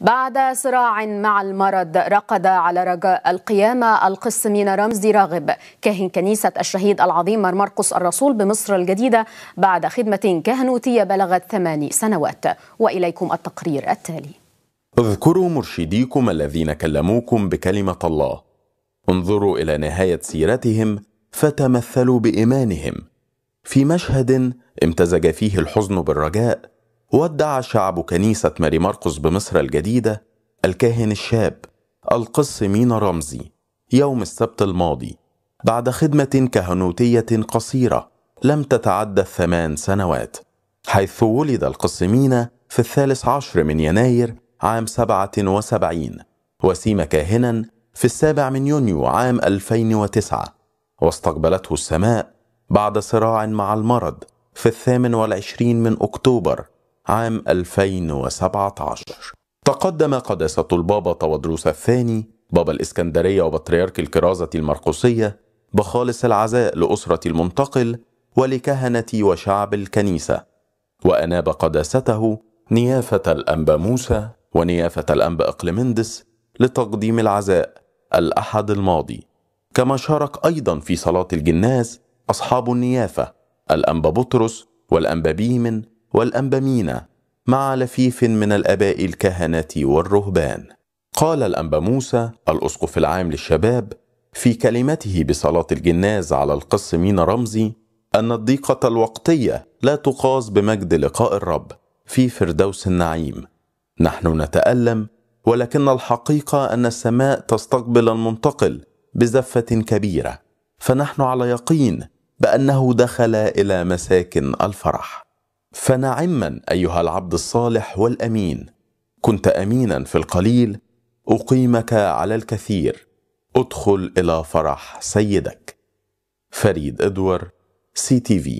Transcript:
بعد صراع مع المرض رقد على رجاء القيامة القسمين رمزي راغب كاهن كنيسة الشهيد العظيم مرمرقس الرسول بمصر الجديدة بعد خدمة كهنوتية بلغت ثماني سنوات وإليكم التقرير التالي اذكروا مرشديكم الذين كلموكم بكلمة الله انظروا إلى نهاية سيرتهم فتمثلوا بإيمانهم في مشهد امتزج فيه الحزن بالرجاء ودع شعب كنيسة ماري مرقس بمصر الجديدة الكاهن الشاب القس مينا رمزي يوم السبت الماضي بعد خدمة كهنوتية قصيرة لم تتعدى الثمان سنوات حيث ولد القس مينا في الثالث عشر من يناير عام سبعة وسبعين وسيم كاهنا في السابع من يونيو عام 2009 واستقبلته السماء بعد صراع مع المرض في الثامن والعشرين من أكتوبر عام 2017 تقدم قداسة البابا تودروس الثاني بابا الإسكندرية وبطريرك الكرازة المرقسية بخالص العزاء لأسرة المنتقل ولكهنة وشعب الكنيسة وأناب قداسته نيافة الأنبا موسى ونيافة الأنبا إقليمندس لتقديم العزاء الأحد الماضي كما شارك أيضا في صلاة الجناز أصحاب النيافة الأنبا بطرس والأنبا بيمن والأنبا مينا مع لفيف من الآباء الكهنة والرهبان قال الأنبا موسى الأسقف العام للشباب في كلمته بصلاة الجناز على مينا رمزي أن الضيقة الوقتية لا تقاس بمجد لقاء الرب في فردوس النعيم نحن نتألم ولكن الحقيقة أن السماء تستقبل المنتقل بزفة كبيرة فنحن على يقين بأنه دخل إلى مساكن الفرح فنعما ايها العبد الصالح والامين كنت امينا في القليل اقيمك على الكثير ادخل الى فرح سيدك فريد ادوار سي تي في